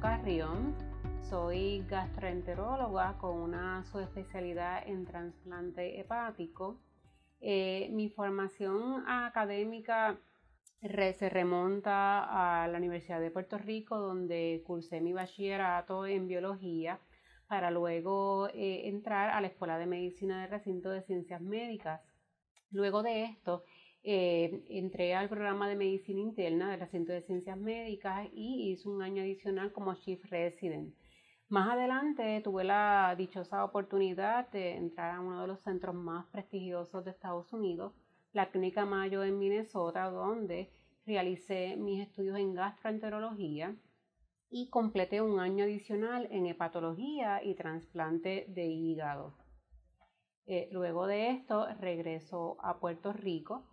Carrión. Soy gastroenteróloga con una subespecialidad en trasplante hepático. Eh, mi formación académica se remonta a la Universidad de Puerto Rico, donde cursé mi bachillerato en biología para luego eh, entrar a la Escuela de Medicina del Recinto de Ciencias Médicas. Luego de esto, eh, entré al programa de medicina interna del Centro de Ciencias Médicas y hice un año adicional como Chief Resident. Más adelante tuve la dichosa oportunidad de entrar a uno de los centros más prestigiosos de Estados Unidos, la Clínica Mayo en Minnesota, donde realicé mis estudios en gastroenterología y completé un año adicional en hepatología y trasplante de hígado. Eh, luego de esto regresó a Puerto Rico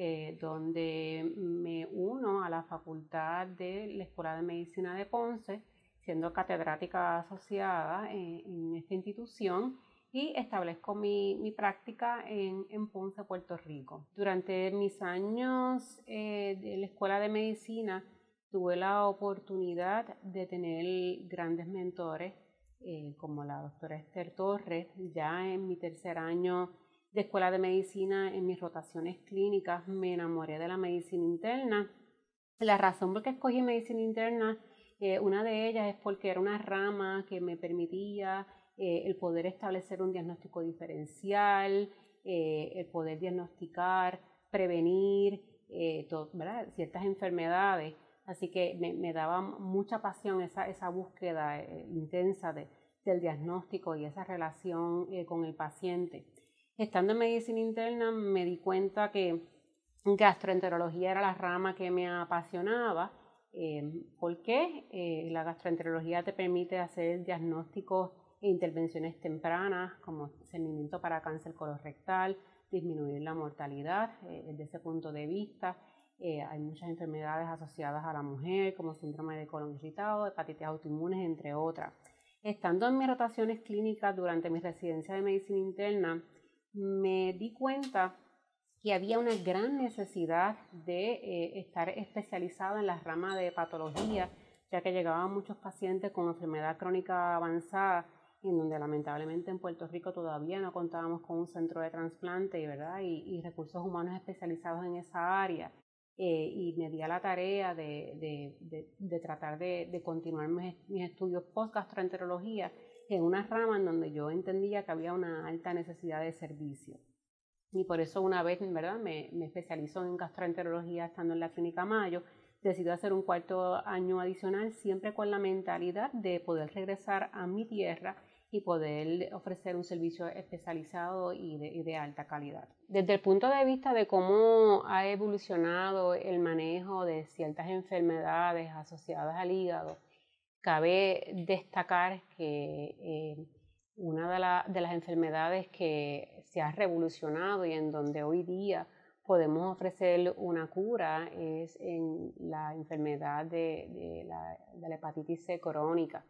eh, donde me uno a la Facultad de la Escuela de Medicina de Ponce, siendo catedrática asociada en, esta institución y establezco mi, mi práctica en, en, Ponce, Puerto Rico. Durante mis años eh, de la Escuela de Medicina tuve la oportunidad de tener grandes mentores eh, como la doctora Esther Torres. Ya en mi tercer año de escuela de medicina en mis rotaciones clínicas. Me enamoré de la medicina interna. La razón por la que escogí medicina interna, eh, una de ellas es porque era una rama que me permitía eh, el poder establecer un diagnóstico diferencial, eh, el poder diagnosticar, prevenir ciertas enfermedades. Así que me, daba mucha pasión esa, búsqueda intensa del diagnóstico y esa relación con el paciente. Estando en medicina interna me di cuenta que gastroenterología era la rama que me apasionaba. Eh, ¿Por qué? Eh, la gastroenterología te permite hacer diagnósticos e intervenciones tempranas como seguimiento para cáncer colorectal, disminuir la mortalidad eh, desde ese punto de vista. Eh, hay muchas enfermedades asociadas a la mujer como síndrome de colon irritado, hepatitis autoinmunes, entre otras. Estando en mis rotaciones clínicas durante mi residencia de medicina interna, me di cuenta que había una gran necesidad de eh, estar especializado en la rama de patología, ya que llegaban muchos pacientes con enfermedad crónica avanzada, en donde lamentablemente en Puerto Rico todavía no contábamos con un centro de trasplante ¿verdad? Y, recursos humanos especializados en esa área. Eh, y me di a la tarea de, tratar de, continuar mis, mis estudios post-gastroenterología en una rama en donde yo entendía que había una alta necesidad de servicio. Y por eso una vez, ¿verdad? Me, especializó en gastroenterología estando en la clínica Mayo. Decidí hacer un cuarto año adicional siempre con la mentalidad de poder regresar a mi tierra y poder ofrecer un servicio especializado y de, alta calidad. Desde el punto de vista de cómo ha evolucionado el manejo de ciertas enfermedades asociadas al hígado, Cabe destacar que eh, una de, las enfermedades que se ha revolucionado y en donde hoy día podemos ofrecer una cura es en la enfermedad de, la, hepatitis C crónica.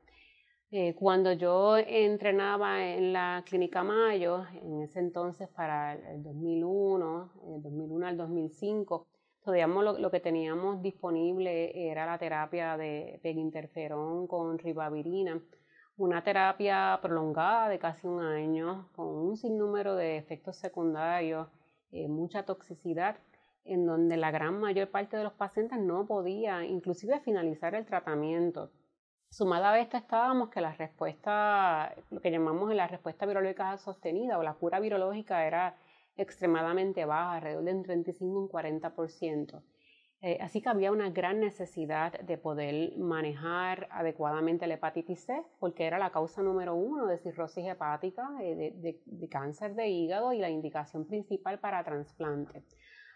Eh, cuando yo entrenaba en la Clínica Mayo, en ese entonces para el 2001, el 2001 al 2005, lo, que teníamos disponible era la terapia de interferón con ribavirina, una terapia prolongada de casi un año, con un sinnúmero de efectos secundarios, eh, mucha toxicidad, en donde la gran mayor parte de los pacientes no podía inclusive finalizar el tratamiento. Sumada a esto estábamos que la respuesta, lo que llamamos la respuesta virológica sostenida o la cura virológica era extremadamente baja, alrededor de un 35 un 40%. Eh, así que había una gran necesidad de poder manejar adecuadamente la hepatitis C, porque era la causa número uno de cirrosis hepática, eh, de, cáncer de hígado y la indicación principal para trasplante.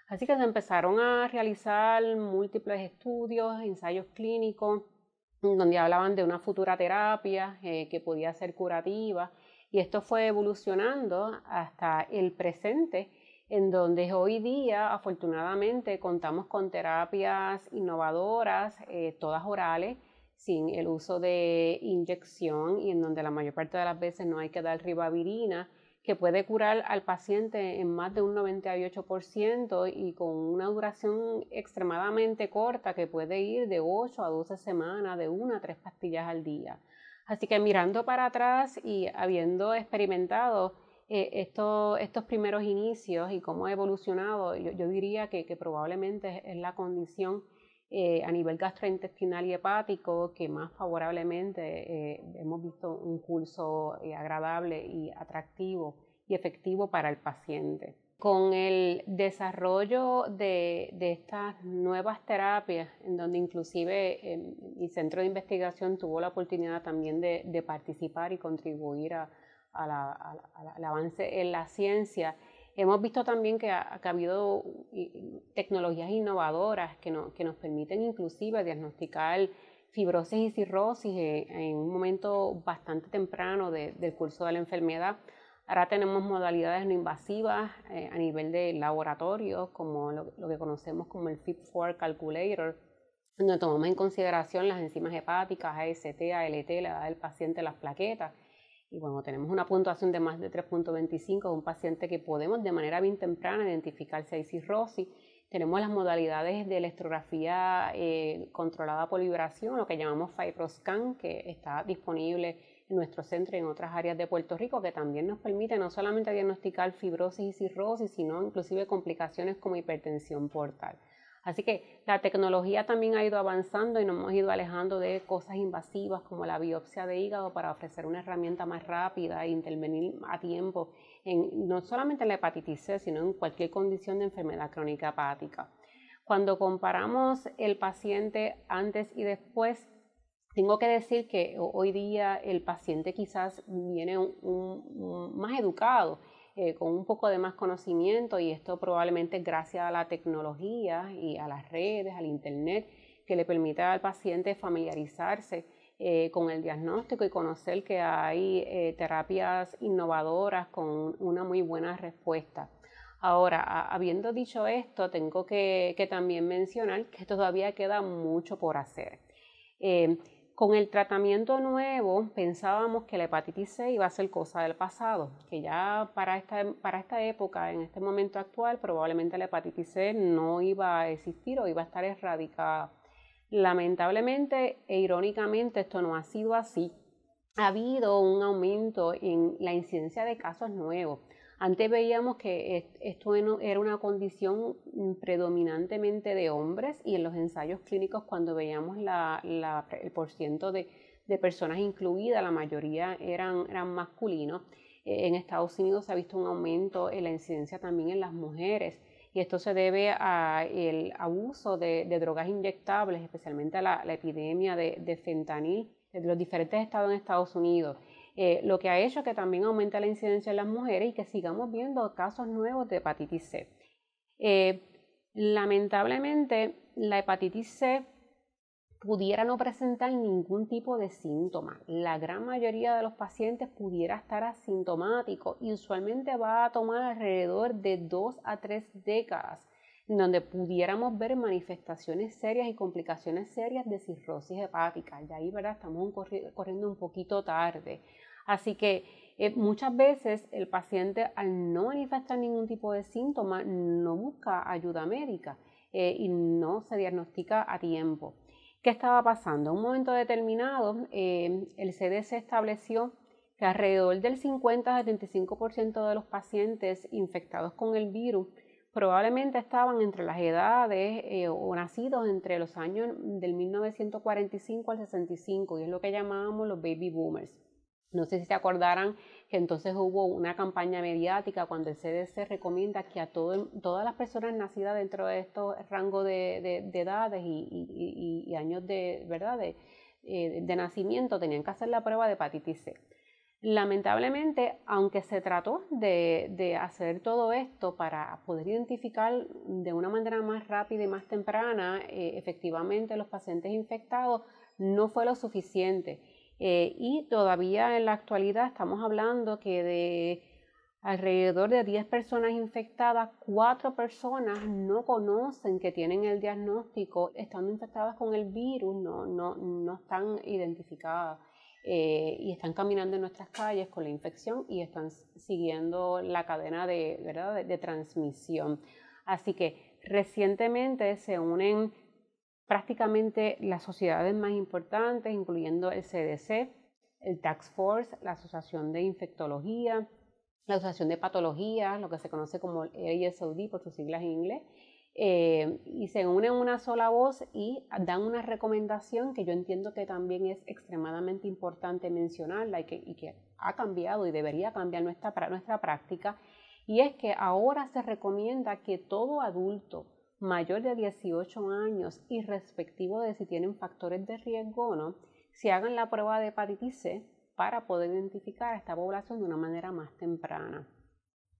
Así que se empezaron a realizar múltiples estudios, ensayos clínicos, donde hablaban de una futura terapia eh, que podía ser curativa y esto fue evolucionando hasta el presente, en donde hoy día afortunadamente contamos con terapias innovadoras, eh, todas orales, sin el uso de inyección y en donde la mayor parte de las veces no hay que dar ribavirina, que puede curar al paciente en más de un 98% y con una duración extremadamente corta que puede ir de 8 a 12 semanas, de 1 a 3 pastillas al día. Así que mirando para atrás y habiendo experimentado eh, estos primeros inicios y cómo ha evolucionado, yo, diría que, probablemente es la condición eh, a nivel gastrointestinal y hepático que más favorablemente eh, hemos visto un curso agradable y atractivo y efectivo para el paciente con el desarrollo de, estas nuevas terapias, en donde inclusive el eh, mi centro de investigación tuvo la oportunidad también de, participar y contribuir al avance en la ciencia, hemos visto también que ha, habido tecnologías innovadoras que, nos permiten inclusive diagnosticar fibrosis y cirrosis eh, en, un momento bastante temprano del curso de la enfermedad Ahora tenemos modalidades no invasivas eh, a nivel de laboratorio, como lo, que conocemos como el FIP4 Calculator, donde tomamos en consideración las enzimas hepáticas, AST, ALT, la edad del paciente, las plaquetas. Y bueno, tenemos una puntuación de más de 3.25 de un paciente que podemos de manera bien temprana identificar si hay cirrosis. Tenemos las modalidades de electrografía eh, controlada por vibración, lo que llamamos fibroscan, que está disponible nuestro centro en otras áreas de Puerto Rico, que también nos permite no solamente diagnosticar fibrosis y cirrosis, sino inclusive complicaciones como hipertensión portal. Así que la tecnología también ha ido avanzando y nos hemos ido alejando de cosas invasivas como la biopsia de hígado para ofrecer una herramienta más rápida e intervenir a tiempo, en, no solamente en la hepatitis C, sino en cualquier condición de enfermedad crónica hepática. Cuando comparamos el paciente antes y después, tengo que decir que hoy día el paciente quizás viene un, más educado, eh, con un poco de más conocimiento y esto probablemente gracias a la tecnología y a las redes, al Internet, que le permite al paciente familiarizarse eh, con el diagnóstico y conocer que hay eh, terapias innovadoras con una muy buena respuesta. Ahora, habiendo dicho esto, tengo que, también mencionar que todavía queda mucho por hacer. Con el tratamiento nuevo pensábamos que la hepatitis C iba a ser cosa del pasado, que ya para esta, para esta época, en este momento actual, probablemente la hepatitis C no iba a existir o iba a estar erradicada. Lamentablemente e irónicamente esto no ha sido así. Ha habido un aumento en la incidencia de casos nuevos. Antes veíamos que esto era una condición predominantemente de hombres y en los ensayos clínicos cuando veíamos el porciento de, de personas incluidas, la mayoría eran, eran masculinos. Eh, en Estados Unidos se ha visto un aumento en la incidencia también en las mujeres y esto se debe al abuso de, drogas inyectables, especialmente a la, epidemia de, fentanil en los diferentes estados en Estados Unidos. Eh, lo que ha hecho que también aumenta la incidencia en las mujeres y que sigamos viendo casos nuevos de hepatitis C. Eh, lamentablemente, la hepatitis C pudiera no presentar ningún tipo de síntoma. La gran mayoría de los pacientes pudiera estar asintomático y usualmente va a tomar alrededor de dos a tres décadas donde pudiéramos ver manifestaciones serias y complicaciones serias de cirrosis hepática. Y ahí, ¿verdad? Estamos corriendo un poquito tarde. Así que eh, muchas veces el paciente al no manifestar ningún tipo de síntoma no busca ayuda médica eh, y no se diagnostica a tiempo. ¿Qué estaba pasando? En un momento determinado, eh, el CDC estableció que alrededor del 50-75% de los pacientes infectados con el virus probablemente estaban entre las edades o nacidos entre los años del 1945 al 65, y es lo que llamábamos los baby boomers. No sé si se acordarán que entonces hubo una campaña mediática cuando el CDC recomienda que a todas las personas nacidas dentro de estos rangos de, edades y, años de, ¿verdad? Eh, de, nacimiento tenían que hacer la prueba de hepatitis C. Lamentablemente, aunque se trató de, hacer todo esto para poder identificar de una manera más rápida y más temprana eh, efectivamente los pacientes infectados, no fue lo suficiente. Eh, y todavía en la actualidad estamos hablando que de alrededor de 10 personas infectadas, 4 personas no conocen que tienen el diagnóstico, estando infectadas con el virus, no, están identificadas. Eh, y están caminando en nuestras calles con la infección y están siguiendo la cadena de transmisión. Así que recientemente se unen prácticamente las sociedades más importantes, incluyendo el CDC, el Tax Force, la Asociación de Infectología, la Asociación de Patología, lo que se conoce como el por sus siglas en inglés, eh, y se unen una sola voz y dan una recomendación que yo entiendo que también es extremadamente importante mencionarla y que, que ha cambiado y debería cambiar nuestra, nuestra práctica, y es que ahora se recomienda que todo adulto mayor de 18 años y respectivo de si tienen factores de riesgo o no, se hagan la prueba de hepatitis C para poder identificar a esta población de una manera más temprana.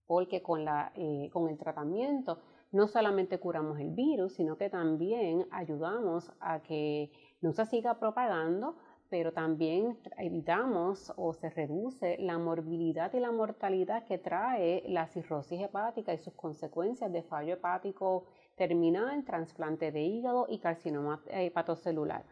Porque con, eh, con el tratamiento no solamente curamos el virus, sino que también ayudamos a que no se siga propagando, pero también evitamos o se reduce la morbilidad y la mortalidad que trae la cirrosis hepática y sus consecuencias de fallo hepático terminal, trasplante de hígado y carcinoma eh, hepatocelular.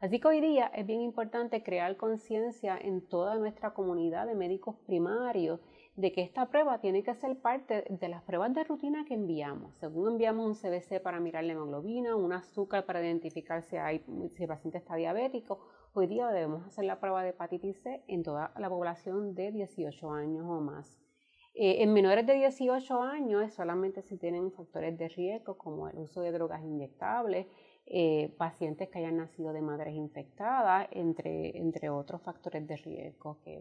Así que hoy día es bien importante crear conciencia en toda nuestra comunidad de médicos primarios de que esta prueba tiene que ser parte de las pruebas de rutina que enviamos. Según enviamos un CBC para mirar la hemoglobina, un azúcar para identificar si, hay, si el paciente está diabético, hoy día debemos hacer la prueba de hepatitis C en toda la población de 18 años o más. Eh, en menores de 18 años solamente se tienen factores de riesgo como el uso de drogas inyectables, eh, pacientes que hayan nacido de madres infectadas, entre, entre otros factores de riesgo que,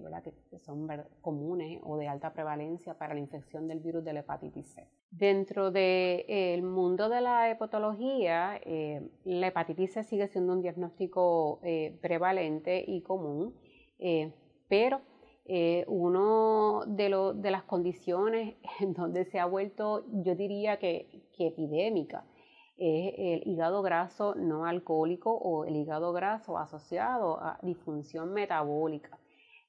son comunes o de alta prevalencia para la infección del virus de la hepatitis C. Dentro del eh, mundo de la hepatología, la hepatitis C sigue siendo un diagnóstico prevalente y común, pero una eh, uno de, las condiciones en donde se ha vuelto, yo diría que, epidémica, es el hígado graso no alcohólico o el hígado graso asociado a disfunción metabólica.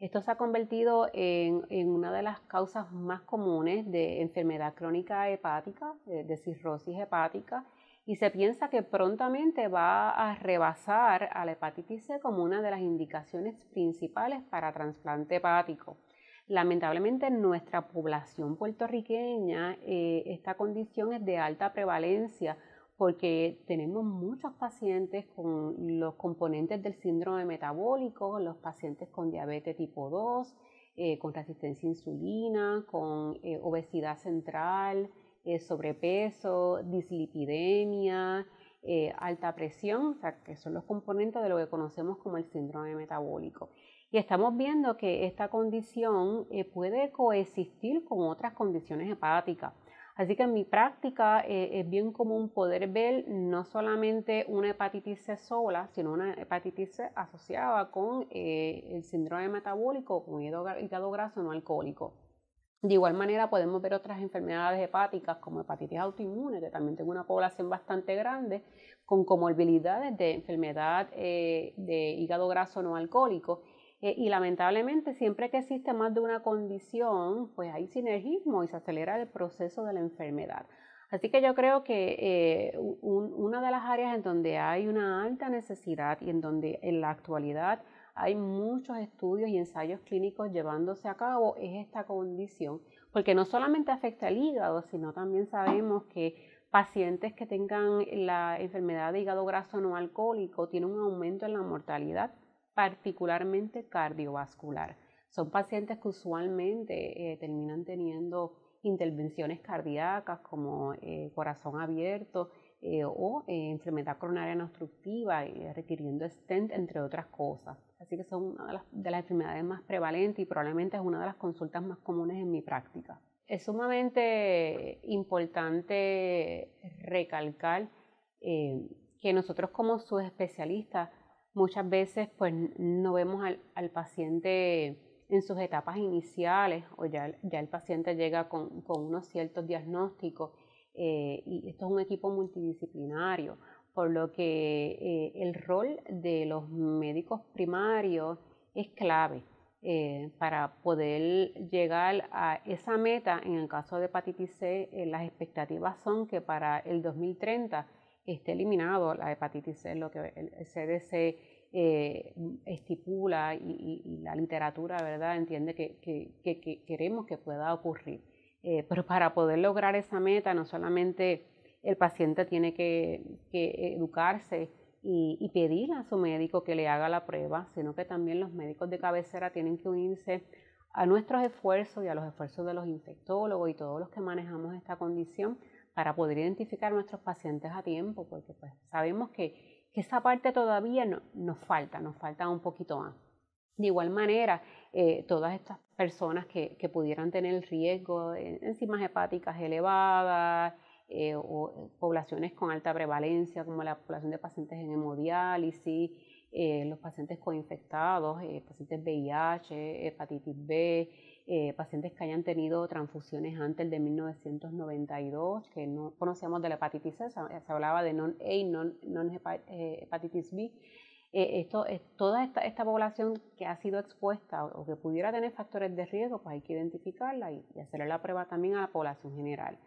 Esto se ha convertido en, una de las causas más comunes de enfermedad crónica hepática, de, cirrosis hepática, y se piensa que prontamente va a rebasar a la hepatitis C como una de las indicaciones principales para trasplante hepático. Lamentablemente en nuestra población puertorriqueña eh, esta condición es de alta prevalencia porque tenemos muchos pacientes con los componentes del síndrome metabólico, los pacientes con diabetes tipo 2, eh, con resistencia a insulina, con eh, obesidad central, eh, sobrepeso, dislipidemia, eh, alta presión, que son los componentes de lo que conocemos como el síndrome metabólico. Y estamos viendo que esta condición eh, puede coexistir con otras condiciones hepáticas. Así que en mi práctica es bien común poder ver no solamente una hepatitis C sola, sino una hepatitis C asociada con el síndrome metabólico, con hígado graso no alcohólico. De igual manera podemos ver otras enfermedades hepáticas como hepatitis autoinmune, que también tengo una población bastante grande, con comorbilidades de enfermedad eh, de hígado graso no alcohólico. Eh, y lamentablemente siempre que existe más de una condición, pues hay sinergismo y se acelera el proceso de la enfermedad. Así que yo creo que eh, una de las áreas en donde hay una alta necesidad y en donde en la actualidad hay muchos estudios y ensayos clínicos llevándose a cabo, es esta condición, porque no solamente afecta al hígado, sino también sabemos que pacientes que tengan la enfermedad de hígado graso no alcohólico tienen un aumento en la mortalidad, particularmente cardiovascular. Son pacientes que usualmente eh, terminan teniendo intervenciones cardíacas como eh, corazón abierto eh, o enfermedad coronaria no obstructiva, requiriendo stent, entre otras cosas. Así que son una de las, enfermedades más prevalentes y probablemente es una de las consultas más comunes en mi práctica. Es sumamente importante recalcar eh, que nosotros como subespecialistas muchas veces pues, no vemos al, paciente en sus etapas iniciales o ya, el paciente llega con, unos ciertos diagnósticos eh, y esto es un equipo multidisciplinario por lo que eh, el rol de los médicos primarios es clave eh, para poder llegar a esa meta. En el caso de hepatitis C, eh, las expectativas son que para el 2030 esté eliminado la hepatitis C, lo que el CDC estipula y, la literatura ¿verdad? entiende que queremos que pueda ocurrir. pero para poder lograr esa meta, no solamente el paciente tiene que, educarse y, pedirle a su médico que le haga la prueba, sino que también los médicos de cabecera tienen que unirse a nuestros esfuerzos y a los esfuerzos de los infectólogos y todos los que manejamos esta condición para poder identificar a nuestros pacientes a tiempo, porque pues, sabemos que, que esa parte todavía nos falta, nos falta un poquito más. De igual manera, eh, todas estas personas que, que, pudieran tener riesgo de enzimas hepáticas elevadas, eh, o eh, poblaciones con alta prevalencia, como la población de pacientes en hemodiálisis, eh, los pacientes coinfectados, pacientes VIH, hepatitis B, pacientes que hayan tenido transfusiones antes de 1992, que no conocíamos de la hepatitis C, se, hablaba de non-A, non-hepatitis B. esto, toda esta, población que ha sido expuesta o, que pudiera tener factores de riesgo, pues hay que identificarla y hacerle la prueba también a la población general.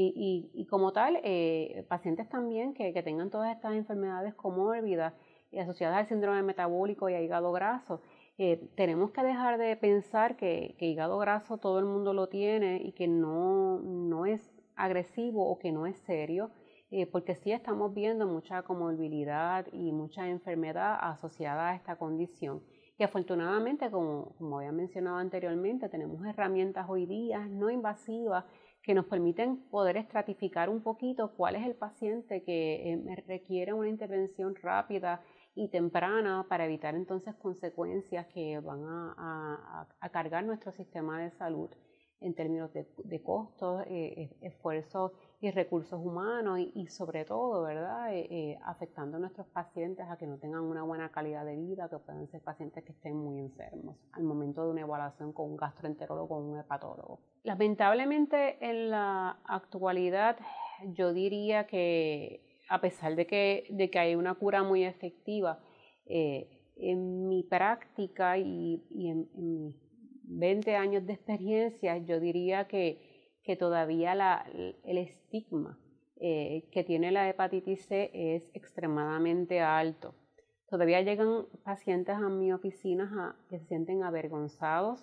Y, como tal, eh, pacientes también que, tengan todas estas enfermedades comórbidas y asociadas al síndrome metabólico y a hígado graso, eh, tenemos que dejar de pensar que, hígado graso todo el mundo lo tiene y que no, es agresivo o que no es serio. Eh, porque sí estamos viendo mucha comorbilidad y mucha enfermedad asociada a esta condición. Y afortunadamente, como había mencionado anteriormente, tenemos herramientas hoy día no invasivas que nos permiten poder estratificar un poquito cuál es el paciente que eh, requiere una intervención rápida y temprana para evitar entonces consecuencias que van a, cargar nuestro sistema de salud en términos de, costos, eh, esfuerzos y recursos humanos y, sobre todo, ¿verdad?, eh, eh, afectando a nuestros pacientes a que no tengan una buena calidad de vida, que puedan ser pacientes que estén muy enfermos al momento de una evaluación con un gastroenterólogo o un hepatólogo. Lamentablemente en la actualidad yo diría que a pesar de que, que hay una cura muy efectiva, eh, en mi práctica y, en mis 20 años de experiencia, yo diría que que todavía el estigma eh, que tiene la hepatitis C es extremadamente alto. Todavía llegan pacientes a mi oficina que se sienten avergonzados,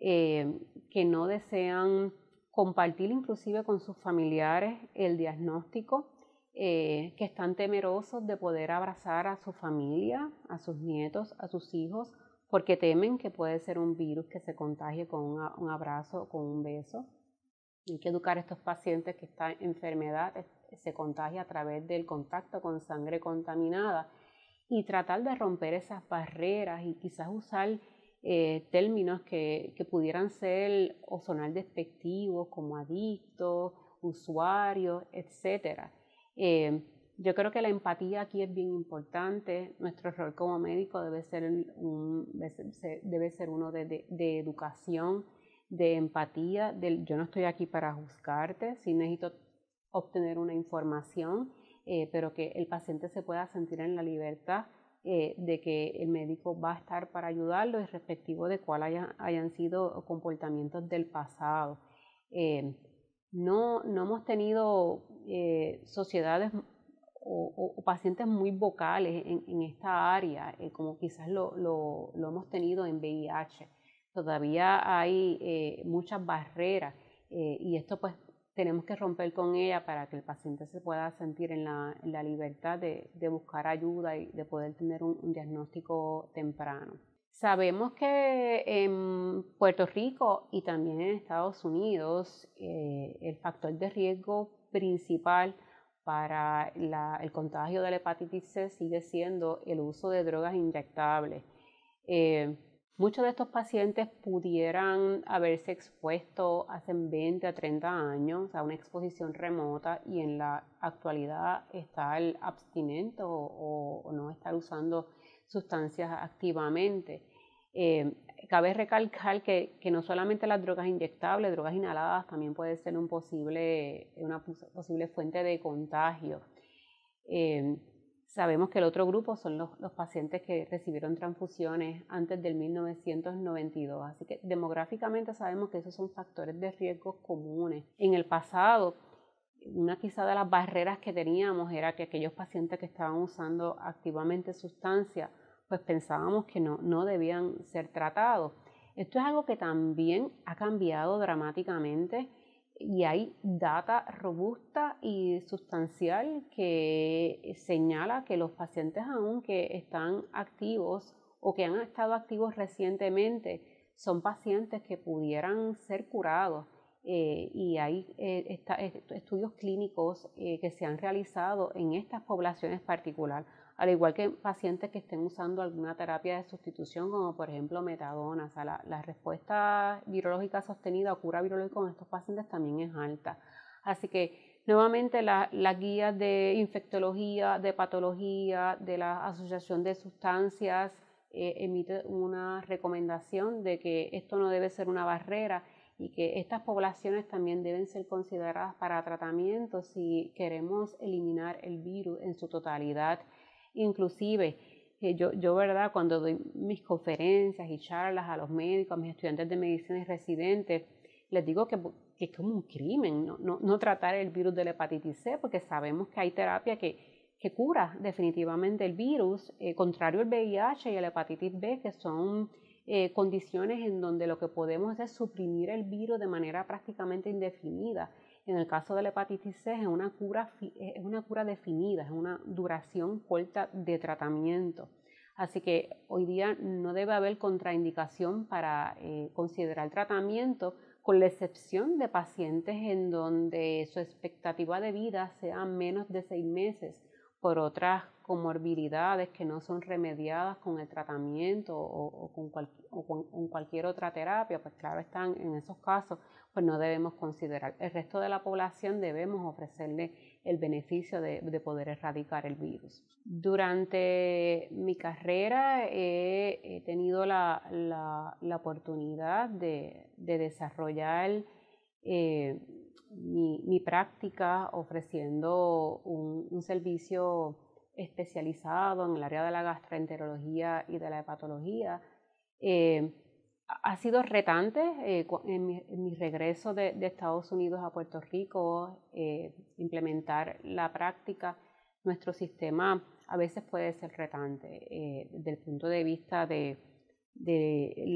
eh, que no desean compartir inclusive con sus familiares el diagnóstico, eh, que están temerosos de poder abrazar a su familia, a sus nietos, a sus hijos, porque temen que puede ser un virus que se contagie con un abrazo o con un beso. Hay que educar a estos pacientes que esta enfermedad se contagia a través del contacto con sangre contaminada y tratar de romper esas barreras y quizás usar eh, términos que, pudieran ser o sonar despectivos como adictos, usuarios, etc. Eh, yo creo que la empatía aquí es bien importante. Nuestro rol como médico debe ser, debe ser uno de educación de empatía, del yo no estoy aquí para juzgarte, si necesito obtener una información, eh, pero que el paciente se pueda sentir en la libertad eh, de que el médico va a estar para ayudarlo, respectivo de cuál hayan sido comportamientos del pasado. Eh, no, no hemos tenido sociedades o, pacientes muy vocales en, esta área, como quizás lo, lo hemos tenido en VIH. Todavía hay eh, muchas barreras eh, y esto pues tenemos que romper con ella para que el paciente se pueda sentir en la, libertad de, buscar ayuda y de poder tener un, diagnóstico temprano. Sabemos que en Puerto Rico y también en Estados Unidos eh, el factor de riesgo principal para el contagio de la hepatitis C sigue siendo el uso de drogas inyectables. Muchos de estos pacientes pudieran haberse expuesto hace 20 a 30 años a una exposición remota y en la actualidad estar abstinente o, no estar usando sustancias activamente. Eh, cabe recalcar que, no solamente las drogas inyectables, drogas inhaladas también puede ser un posible, una posible fuente de contagio. Eh, Sabemos que el otro grupo son los, pacientes que recibieron transfusiones antes del 1992, así que demográficamente sabemos que esos son factores de riesgo comunes. En el pasado, una quizá de las barreras que teníamos era que aquellos pacientes que estaban usando activamente sustancias, pues pensábamos que no, no debían ser tratados. Esto es algo que también ha cambiado dramáticamente y hay data robusta y sustancial que señala que los pacientes aún que están activos o que han estado activos recientemente son pacientes que pudieran ser curados eh, y hay eh, estudios clínicos eh, que se han realizado en estas poblaciones particular al igual que pacientes que estén usando alguna terapia de sustitución, como por ejemplo metadona. O sea, la, respuesta virológica sostenida o cura virológica con estos pacientes también es alta. Así que nuevamente las la guías de infectología, de patología, de la Asociación de Sustancias eh, emite una recomendación de que esto no debe ser una barrera y que estas poblaciones también deben ser consideradas para tratamiento si queremos eliminar el virus en su totalidad Inclusive, eh, yo, ¿verdad? Cuando doy mis conferencias y charlas a los médicos, a mis estudiantes de medicina y residentes, les digo que, es como un crimen ¿no? tratar el virus de la hepatitis C, porque sabemos que hay terapia que, cura definitivamente el virus, eh, contrario al VIH y a la hepatitis B, que son eh, condiciones en donde lo que podemos es suprimir el virus de manera prácticamente indefinida. En el caso de la hepatitis C es una cura, es una cura definida, es una duración corta de tratamiento. Así que hoy día no debe haber contraindicación para eh, considerar tratamiento, con la excepción de pacientes en donde su expectativa de vida sea menos de seis meses por otras comorbilidades que no son remediadas con el tratamiento o, con, cualquier otra terapia, pues claro están en esos casos, pues no debemos considerar. El resto de la población debemos ofrecerle el beneficio de, poder erradicar el virus. Durante mi carrera he, tenido la, oportunidad de, desarrollar eh, mi, práctica ofreciendo un, un servicio especializado en el área de la gastroenterología y de la hepatología. Eh, ha sido retante eh, en, mi, regreso de, Estados Unidos a Puerto Rico eh, implementar la práctica. Nuestro sistema a veces puede ser retante desde el punto de vista de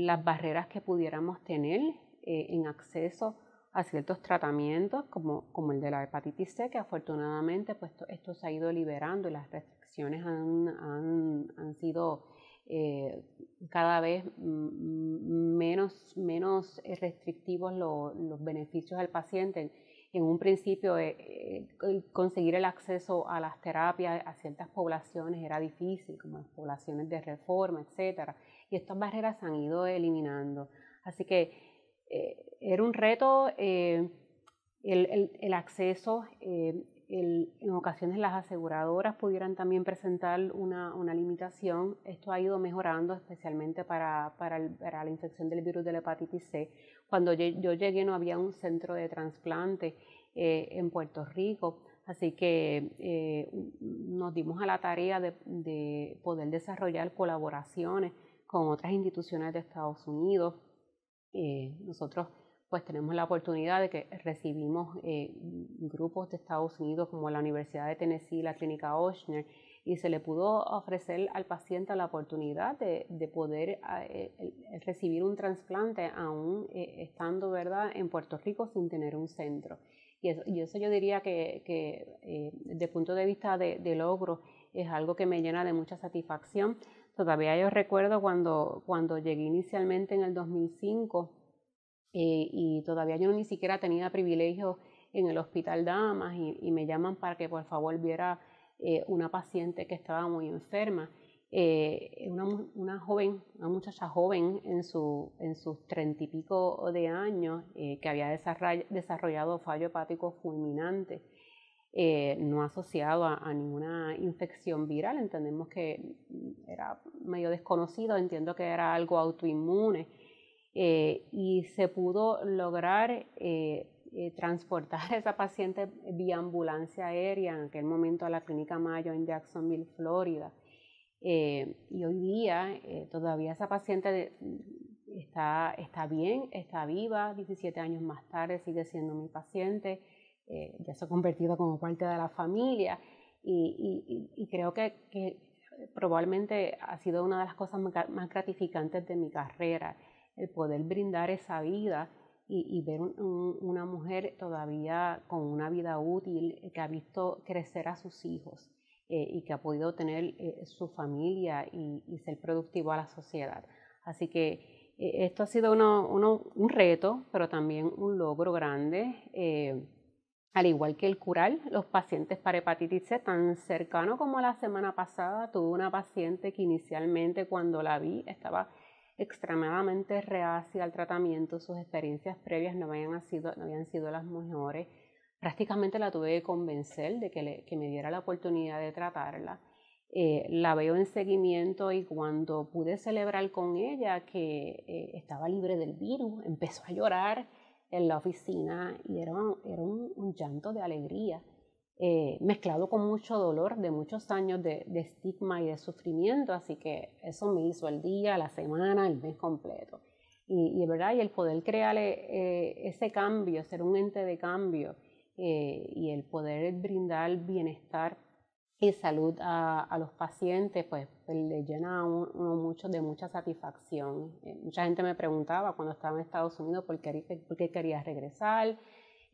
las barreras que pudiéramos tener en acceso a ciertos tratamientos como, como el de la hepatitis C, que afortunadamente pues, esto se ha ido liberando y las restricciones han, han, han sido eh, cada vez menos, menos restrictivos los beneficios al paciente. En un principio eh, eh, conseguir el acceso a las terapias a ciertas poblaciones era difícil, como las poblaciones de reforma, etc. Y estas barreras se han ido eliminando. Así que eh, era un reto eh, el, acceso. Eh, en ocasiones las aseguradoras pudieran también presentar una, limitación. Esto ha ido mejorando, especialmente para, la infección del virus de la hepatitis C. Cuando yo, llegué no había un centro de trasplante en Puerto Rico, así que nos dimos a la tarea de poder desarrollar colaboraciones con otras instituciones de Estados Unidos eh, nosotros pues tenemos la oportunidad de que recibimos eh, grupos de Estados Unidos como la Universidad de Tennessee, la Clínica Ochsner, y se le pudo ofrecer al paciente la oportunidad de, poder ah, eh, recibir un trasplante aún estando ¿verdad? en Puerto Rico sin tener un centro. Y eso, yo diría que, que desde el punto de vista de, de logro es algo que me llena de mucha satisfacción Todavía yo recuerdo cuando, cuando llegué inicialmente en el 2005 eh, y todavía yo ni siquiera tenía privilegios en el Hospital Damas y, me llaman para que por favor viera eh, una paciente que estaba muy enferma. Eh, una, joven, una muchacha joven en, sus treinta y pico de años que había desarrollado fallo hepático fulminante. Eh, no asociado a, ninguna infección viral. Entendemos que mm, era medio desconocido, entiendo que era algo autoinmune. Eh, y se pudo lograr eh, transportar a esa paciente vía ambulancia aérea en aquel momento a la Clínica Mayo en Jacksonville, Florida. y hoy día todavía esa paciente mm, está, está bien, está viva, 17 años más tarde sigue siendo mi paciente. Eh, ya se ha convertido como parte de la familia y, creo que, probablemente ha sido una de las cosas más gratificantes de mi carrera, el poder brindar esa vida y, ver una mujer todavía con una vida útil eh, que ha visto crecer a sus hijos eh, y que ha podido tener su familia y, ser productivo a la sociedad. Así que esto ha sido un reto, pero también un logro grande. Eh, al igual que el cural, los pacientes para hepatitis C, tan cercano como la semana pasada, tuve una paciente que inicialmente cuando la vi estaba extremadamente reacia al tratamiento, sus experiencias previas no habían sido, las mejores. Prácticamente la tuve que convencer de que, me diera la oportunidad de tratarla. Eh, la veo en seguimiento y cuando pude celebrar con ella que eh, estaba libre del virus, empezó a llorar en la oficina y era, era un, llanto de alegría, eh, mezclado con mucho dolor de muchos años de, de, estigma y de sufrimiento, así que eso me hizo el día, la semana, el mes completo. Y, y ¿verdad? y el poder crear eh, ese cambio, ser un ente de cambio eh, y el poder brindar bienestar y salud a, a los pacientes, pues le llena mucho de mucha satisfacción. Eh, mucha gente me preguntaba cuando estaba en Estados Unidos por qué, eh, quería regresar.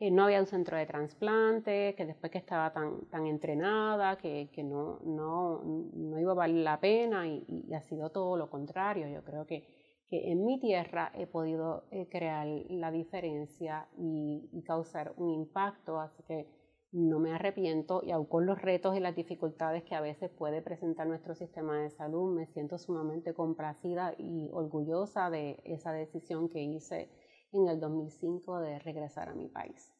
Eh, no había un centro de trasplante, que después que estaba tan, tan entrenada, que, no, no, iba a valer la pena y, ha sido todo lo contrario. Yo creo que, que en mi tierra he podido crear la diferencia y, y causar un impacto, así que no me arrepiento y aun con los retos y las dificultades que a veces puede presentar nuestro sistema de salud, me siento sumamente complacida y orgullosa de esa decisión que hice en el 2005 de regresar a mi país.